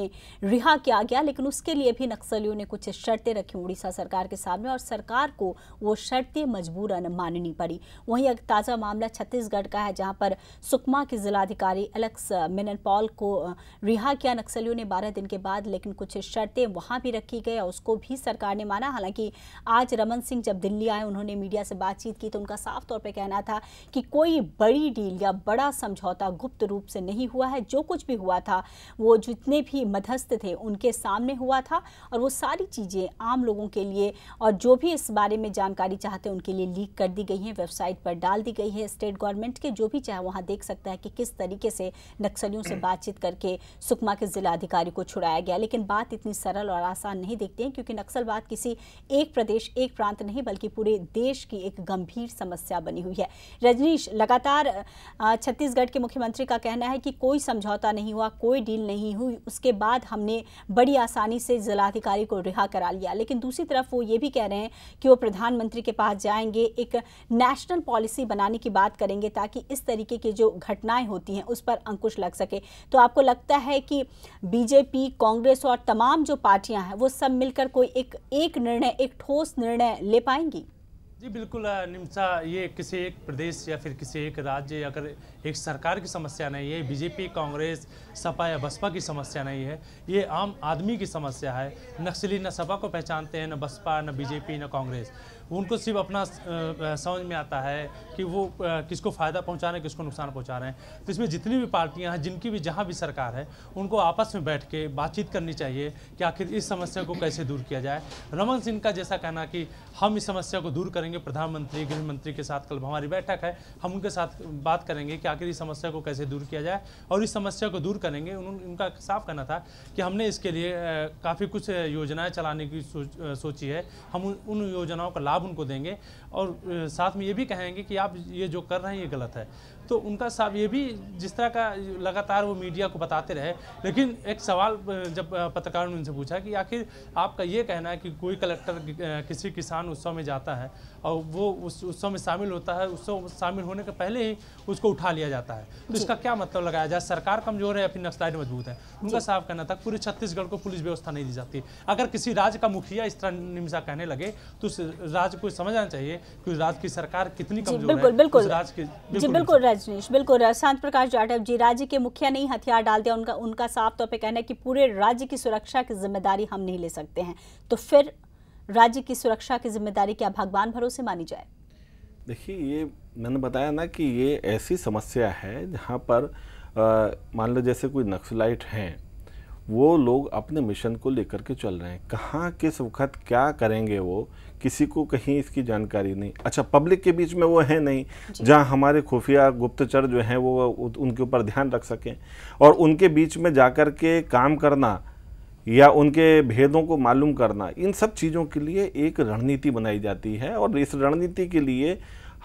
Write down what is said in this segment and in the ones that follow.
रिहा किया गया लेकिन उसके लिए भी नक्सलियों ने कुछ शर्तें रखी उड़ीसा सरकार के सामने और सरकार को वो शर्तें मजबूरन माननी पड़ी वहीं एक ताज़ा मामला छत्तीसगढ़ का है जहां पर सुकमा के जिलाधिकारी एलेक्स मिनन पॉल को रिहा किया नक्सलियों ने 12 दिन के बाद लेकिन कुछ शर्तें वहां भी रखी गई और उसको भी सरकार ने माना हालांकि आज रमन सिंह जब दिल्ली आए उन्होंने मीडिया से बातचीत की तो उनका साफ तौर पर कहना था कि कोई बड़ी डील या बड़ा समझौता गुप्त रूप से नहीं हुआ है जो कुछ भी हुआ था वो जितने भी भी मध्यस्थ थे उनके सामने हुआ था और वो सारी चीज़ें आम लोगों के लिए और जो भी इस बारे में जानकारी चाहते हैं उनके लिए लीक कर दी गई हैं वेबसाइट पर डाल दी गई है स्टेट गवर्नमेंट के जो भी चाहे वहाँ देख सकता है कि किस तरीके से नक्सलियों से बातचीत करके सुकमा के जिलाधिकारी को छुड़ाया गया लेकिन बात इतनी सरल और आसान नहीं देखते हैं क्योंकि नक्सलवाद किसी एक प्रदेश एक प्रांत नहीं बल्कि पूरे देश की एक गंभीर समस्या बनी हुई है रजनीश लगातार छत्तीसगढ़ के मुख्यमंत्री का कहना है कि कोई समझौता नहीं हुआ कोई डील नहीं हुई उसके के बाद हमने बड़ी आसानी से जिलाधिकारी को रिहा करा लिया लेकिन दूसरी तरफ वो ये भी कह रहे हैं कि वो प्रधानमंत्री के पास जाएंगे एक नेशनल पॉलिसी बनाने की बात करेंगे ताकि इस तरीके की जो घटनाएं होती हैं उस पर अंकुश लग सके तो आपको लगता है कि बीजेपी कांग्रेस और तमाम जो पार्टियां हैं वो सब मिलकर कोई एक एक निर्णय एक ठोस निर्णय ले पाएंगी जी बिल्कुल निमसा ये किसी एक प्रदेश या फिर किसी एक राज्य अगर एक सरकार की समस्या नहीं है बीजेपी कांग्रेस सपा या बसपा की समस्या नहीं है ये आम आदमी की समस्या है नक्सली न सपा को पहचानते हैं न बसपा न बीजेपी न कांग्रेस उनको सिर्फ अपना समझ में आता है कि वो किसको फ़ायदा पहुँचा रहे हैं किसको नुकसान पहुँचा रहे हैं तो इसमें जितनी भी पार्टियाँ हैं जिनकी भी जहाँ भी सरकार है उनको आपस में बैठ के बातचीत करनी चाहिए कि आखिर इस समस्या को कैसे दूर किया जाए रमन सिंह का जैसा कहना कि हम इस समस्या को दूर करेंगे प्रधानमंत्री गृह मंत्री के साथ कल हमारी बैठक है हम उनके साथ बात करेंगे कि आखिर इस समस्या को कैसे दूर किया जाए और इस समस्या को दूर करेंगे उन्होंने उनका साफ कहना था कि हमने इसके लिए काफ़ी कुछ योजनाएँ चलाने की सोची है हम उन योजनाओं का लाभ जवाब उनको देंगे और साथ में ये भी कहेंगे कि आप ये जो कर रहे हैं ये गलत है तो उनका साहब ये भी जिस तरह का लगातार वो मीडिया को बताते रहे लेकिन एक सवाल जब पत्रकारों ने उनसे पूछा कि आखिर आपका ये कहना है कि कोई कलेक्टर किसी किसान उत्सव में जाता है और वो उस उत्सव में शामिल होता है उत्सव शामिल होने के पहले ही उसको उठा लिया जाता है तो इसका क्या मतलब लगाया जाए सरकार कमजोर है या फिर नक्सलाइट मजबूत है उनका साफ कहना था पूरे छत्तीसगढ़ को पुलिस व्यवस्था नहीं दी जाती अगर किसी राज्य का मुखिया इस तरह निमसा कहने लगे तो उस राज्य को समझना चाहिए कि राज्य की सरकार कितनी कमजोर है बिल्कुल बिल्कुल जी बिल्कुल रजनीश बिल्कुल शांत प्रकाश जाटव जी राज्य के मुखिया ने हथियार डाल दिया उनका उनका साफ तौर पर कहना है कि पूरे राज्य की सुरक्षा की जिम्मेदारी हम नहीं ले सकते हैं तो फिर राज्य की सुरक्षा की जिम्मेदारी क्या भगवान भरोसे मानी जाए देखिए ये मैंने बताया ना कि ये ऐसी समस्या है जहाँ पर मान लो जैसे कोई नक्सलाइट हैं वो लोग अपने मिशन को लेकर के चल रहे हैं कहाँ किस वक्त क्या करेंगे वो किसी को कहीं इसकी जानकारी नहीं अच्छा पब्लिक के बीच में वो है नहीं जहाँ हमारे खुफिया गुप्तचर जो हैं वो उनके ऊपर ध्यान रख सकें और उनके बीच में जाकर के काम करना या उनके भेदों को मालूम करना इन सब चीज़ों के लिए एक रणनीति बनाई जाती है और इस रणनीति के लिए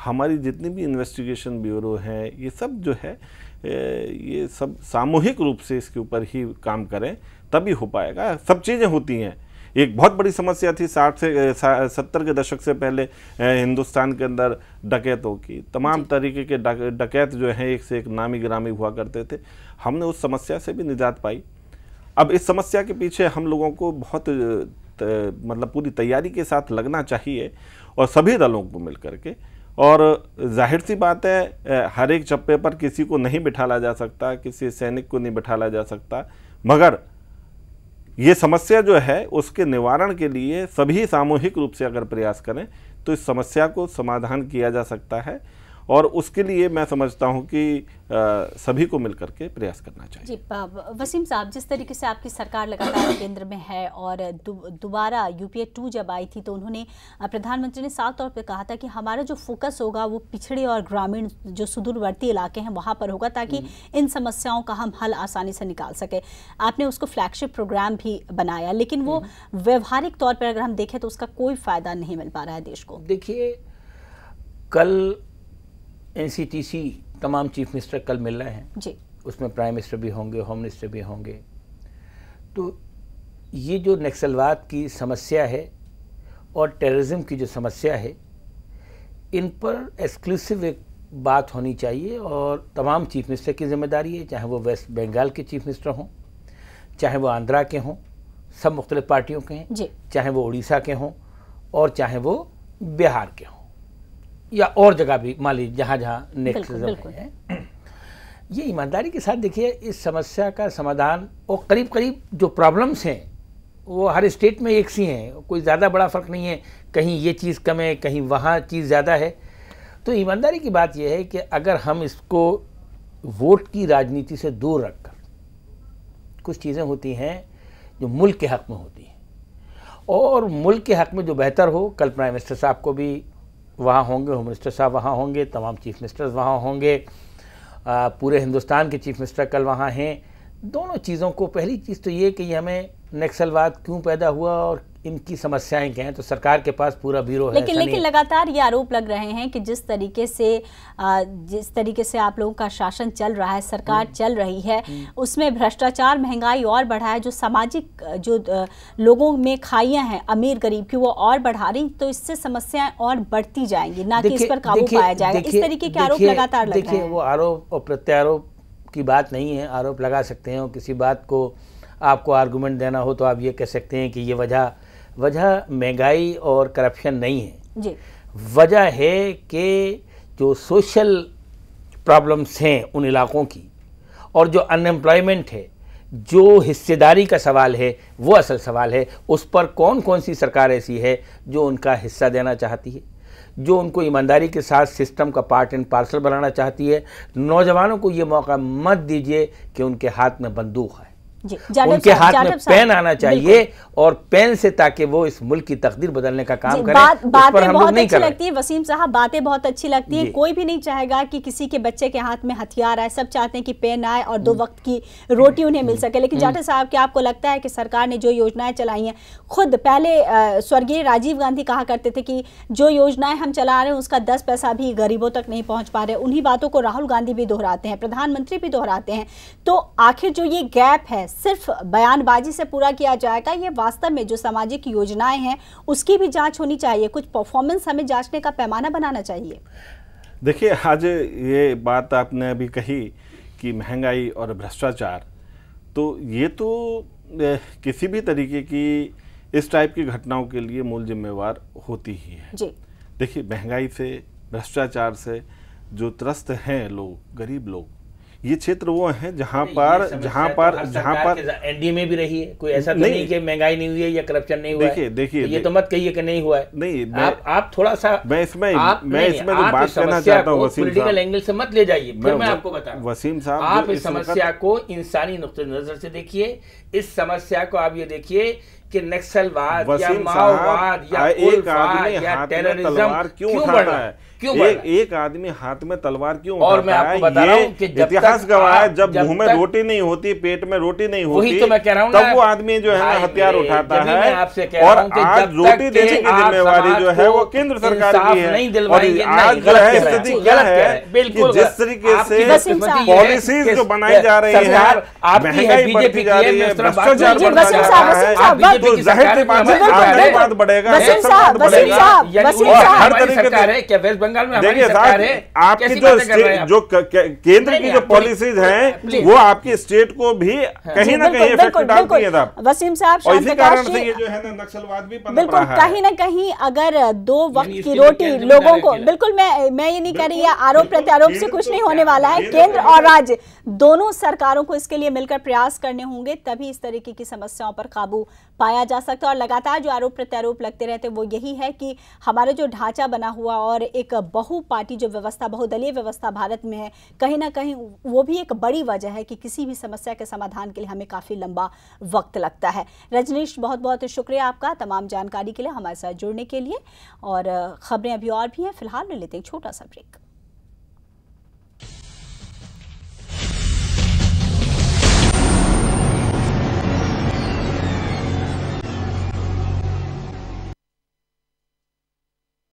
हमारी जितनी भी इन्वेस्टिगेशन ब्यूरो हैं ये सब जो है ये सब सामूहिक रूप से इसके ऊपर ही काम करें तभी हो पाएगा सब चीज़ें होती हैं एक बहुत बड़ी समस्या थी साठ से सत्तर के दशक से पहले हिंदुस्तान के अंदर डकैतों की तमाम तरीके के डकैत जो हैं एक से एक नामी ग्रामी हुआ करते थे हमने उस समस्या से भी निजात पाई अब इस समस्या के पीछे हम लोगों को बहुत मतलब पूरी तैयारी के साथ लगना चाहिए और सभी दलों को मिल करके और जाहिर सी बात है हर एक चप्पे पर किसी को नहीं बिठाला जा सकता किसी सैनिक को नहीं बिठाला जा सकता मगर ये समस्या जो है उसके निवारण के लिए सभी सामूहिक रूप से अगर प्रयास करें तो इस समस्या को समाधान किया जा सकता है और उसके लिए मैं समझता हूँ कि आ, सभी को मिलकर के प्रयास करना चाहिए जी वसीम साहब जिस तरीके से आपकी सरकार लगातार केंद्र में है और दोबारा दु, यूपीए टू जब आई थी तो उन्होंने प्रधानमंत्री ने साफ तौर पर कहा था कि हमारा जो फोकस होगा वो पिछड़े और ग्रामीण जो सुदूरवर्ती इलाके हैं वहाँ पर होगा ताकि हम्म। इन समस्याओं का हम हल आसानी से निकाल सकें आपने उसको फ्लैगशिप प्रोग्राम भी बनाया लेकिन वो हम्म। व्यवहारिक तौर पर अगर हम देखें तो उसका कोई फ़ायदा नहीं मिल पा रहा है देश को देखिए कल एनसीटीसी तमाम चीफ मिनिस्टर कल मिल रहे हैं जी उसमें प्राइम मिनिस्टर भी होंगे होम मिनिस्टर भी होंगे तो ये जो नक्सलवाद की समस्या है और टेररिज्म की जो समस्या है इन पर एक्सक्लूसिव एक बात होनी चाहिए और तमाम चीफ मिनिस्टर की जिम्मेदारी है चाहे वो वेस्ट बंगाल के चीफ मिनिस्टर हों चाहे वो आंध्रा के हों सब मुख्तलिफ पार्टियों के हैं चाहे वो उड़ीसा के हों और चाहे वो बिहार के हों या और जगह भी मान लीजिए जहाँ जहाँ नेक्सलिज्म है ये ईमानदारी के साथ देखिए इस समस्या का समाधान और करीब करीब जो प्रॉब्लम्स हैं वो हर स्टेट में एक सी हैं कोई ज़्यादा बड़ा फ़र्क नहीं है कहीं ये चीज़ कम है कहीं वहाँ चीज़ ज़्यादा है तो ईमानदारी की बात यह है कि अगर हम इसको वोट की राजनीति से दूर रखकर कुछ चीज़ें होती हैं जो मुल्क के हक़ में होती हैं और मुल्क के हक़ में जो बेहतर हो कल प्राइम मिनिस्टर साहब को भी वहाँ होंगे होम मिनिस्टर साहब वहाँ होंगे तमाम चीफ मिनिस्टर्स वहाँ होंगे पूरे हिंदुस्तान के चीफ मिनिस्टर कल वहाँ हैं दोनों चीज़ों को पहली चीज़ तो ये कि हमें नक्सलवाद क्यों पैदा हुआ और इनकी समस्याएं क्या हैं तो सरकार के पास पूरा ब्यूरो है लेकिन लेकिन लगातार ये आरोप लग रहे हैं कि जिस तरीके से जिस तरीके से आप लोगों का शासन चल रहा है सरकार हम्म। चल रही है हम्म। उसमें भ्रष्टाचार महंगाई और बढ़ा है जो सामाजिक जो लोगों में खाइयाँ हैं अमीर गरीब की वो और बढ़ा रही तो इससे समस्याएं और बढ़ती जाएंगी ना कि इस पर काबू पाया जाएगा इस तरीके के आरोप लगातार देखिए रहे हैं वो आरोप और प्रत्यारोप की बात नहीं है आरोप लगा सकते हैं किसी बात को आपको आर्गूमेंट देना हो तो आप ये कह सकते हैं कि ये वजह वजह महंगाई और करप्शन नहीं है वजह है कि जो सोशल प्रॉब्लम्स हैं उन इलाकों की और जो अनएम्प्लॉयमेंट है जो हिस्सेदारी का सवाल है वो असल सवाल है उस पर कौन कौन सी सरकार ऐसी है जो उनका हिस्सा देना चाहती है जो उनको ईमानदारी के साथ सिस्टम का पार्ट एंड पार्सल बनाना चाहती है नौजवानों को ये मौका मत दीजिए कि उनके हाथ में बंदूक है उनके हाथ में पेन आना चाहिए और पेन से ताकि वो इस मुल्क की तकदीर बदलने का काम करें बात, बातें बहुत अच्छी लगती है वसीम साहब बातें बहुत अच्छी लगती है कोई भी नहीं चाहेगा कि किसी के बच्चे के हाथ में हथियार आए सब चाहते हैं कि पेन आए और दो हम्म। वक्त की रोटी उन्हें मिल हम्म। सके लेकिन हम्म। जाटर साहब क्या आपको लगता है कि सरकार ने जो योजनाएं चलाई हैं खुद पहले स्वर्गीय राजीव गांधी कहा करते थे कि जो योजनाएं हम चला रहे हैं उसका दस पैसा भी गरीबों तक नहीं पहुंच पा रहे उन्हीं बातों को राहुल गांधी भी दोहराते हैं प्रधानमंत्री भी दोहराते हैं तो आखिर जो ये गैप है सिर्फ बयानबाजी से पूरा किया जाएगा ये वास्तव में जो सामाजिक योजनाएं हैं उसकी भी जांच होनी चाहिए कुछ परफॉर्मेंस हमें जांचने का पैमाना बनाना चाहिए देखिए आज ये बात आपने अभी कही कि महंगाई और भ्रष्टाचार तो ये तो किसी भी तरीके की इस टाइप की घटनाओं के लिए मूल जिम्मेवार होती ही है देखिए महंगाई से भ्रष्टाचार से जो त्रस्त हैं लोग गरीब लोग ये क्षेत्र वो है जहाँ पर जहाँ तो पर जहाँ पर एनडीए में भी रही है कोई ऐसा तो नहीं, नहीं कि महंगाई नहीं हुई है या करप्शन नहीं हुआ है देखिए तो ये तो मत कहिए कि नहीं हुआ है नहीं आप आप थोड़ा सा मैं इसमें मैं इसमें जो बात करना चाहता हूँ वसीम पोलिटिकल एंगल से मत ले जाइए मैं आपको बता वसीम साहब आप इस समस्या को इंसानी नुकते नज़र से देखिए इस समस्या को आप ये देखिए कि नक्सलवाद या माओवाद या एक आदमी टेररिज्म क्यों बढ़ रहा है क्यों एक, एक आदमी हाथ में तलवार क्यों और मैं आपको बता रहा हूँ इतिहास गवाह है जब मुंह में रोटी नहीं होती पेट में रोटी नहीं होती तो मैं कह रहा हूँ तब वो आदमी जो है ना हथियार उठाता है आपसे कह और आज रोटी देने की जिम्मेवारी जो है वो केंद्र सरकार की है और आज जो है स्थिति क्या है कि जिस तरीके से पॉलिसी जो बनाई जा रही है महंगाई बढ़ती जा रही है भ्रष्टाचार बढ़ता जा रहा है तो तो आपकी जो जो केंद्र की जो पॉलिसीज हाँ, हैं हाँ, वो आपकी स्टेट को भी हाँ, कहीं ना कहीं इफेक्ट डालती है वसीम साहब जो है ना नक्सलवाद भी बिल्कुल कहीं ना कहीं अगर दो वक्त की तो रोटी लोगों को बिल्कुल मैं मैं ये नहीं कह रही आरोप प्रत्यारोप से कुछ नहीं होने वाला है केंद्र और राज्य दोनों सरकारों को इसके लिए मिलकर प्रयास करने होंगे तभी इस तरीके की समस्याओं पर काबू पा पाया जा सकता और लगातार जो आरोप प्रत्यारोप लगते रहते वो यही है कि हमारा जो ढांचा बना हुआ और एक बहु पार्टी जो व्यवस्था बहुदलीय व्यवस्था भारत में है कहीं ना कहीं वो भी एक बड़ी वजह है कि किसी भी समस्या के समाधान के लिए हमें काफ़ी लंबा वक्त लगता है रजनीश बहुत बहुत शुक्रिया आपका तमाम जानकारी के लिए हमारे साथ जुड़ने के लिए और ख़बरें अभी और भी हैं फिलहाल ले लेते हैं छोटा सा ब्रेक